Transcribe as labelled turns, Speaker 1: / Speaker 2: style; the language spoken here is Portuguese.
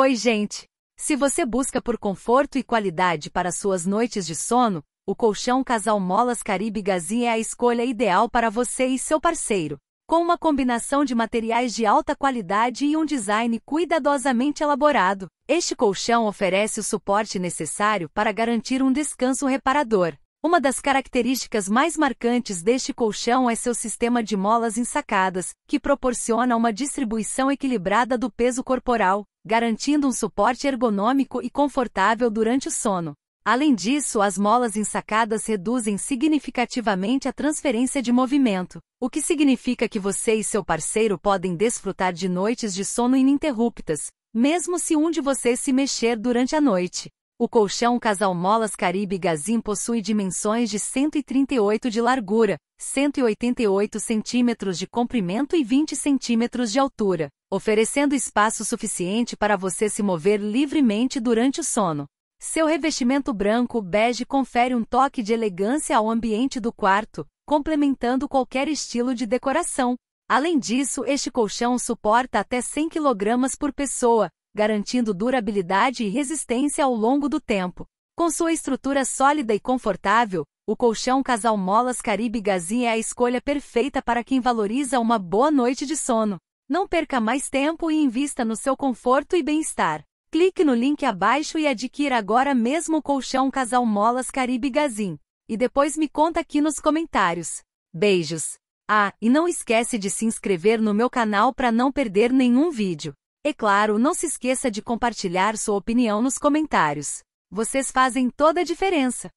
Speaker 1: Oi, gente! Se você busca por conforto e qualidade para suas noites de sono, o colchão Casal Molas Caribe Gazin é a escolha ideal para você e seu parceiro. Com uma combinação de materiais de alta qualidade e um design cuidadosamente elaborado, este colchão oferece o suporte necessário para garantir um descanso reparador. Uma das características mais marcantes deste colchão é seu sistema de molas ensacadas, que proporciona uma distribuição equilibrada do peso corporal, garantindo um suporte ergonômico e confortável durante o sono. Além disso, as molas ensacadas reduzem significativamente a transferência de movimento, o que significa que você e seu parceiro podem desfrutar de noites de sono ininterruptas, mesmo se um de vocês se mexer durante a noite. O colchão Casal Molas Caribe Gazin possui dimensões de 138 de largura, 188 centímetros de comprimento e 20 centímetros de altura, oferecendo espaço suficiente para você se mover livremente durante o sono. Seu revestimento branco bege confere um toque de elegância ao ambiente do quarto, complementando qualquer estilo de decoração. Além disso, este colchão suporta até 100 kg por pessoa, garantindo durabilidade e resistência ao longo do tempo. Com sua estrutura sólida e confortável, o colchão Casal Molas Caribe Gazin é a escolha perfeita para quem valoriza uma boa noite de sono. Não perca mais tempo e invista no seu conforto e bem-estar. Clique no link abaixo e adquira agora mesmo o colchão Casal Molas Caribe Gazin. E depois me conta aqui nos comentários. Beijos! Ah, e não esquece de se inscrever no meu canal para não perder nenhum vídeo. E é claro, não se esqueça de compartilhar sua opinião nos comentários. Vocês fazem toda a diferença.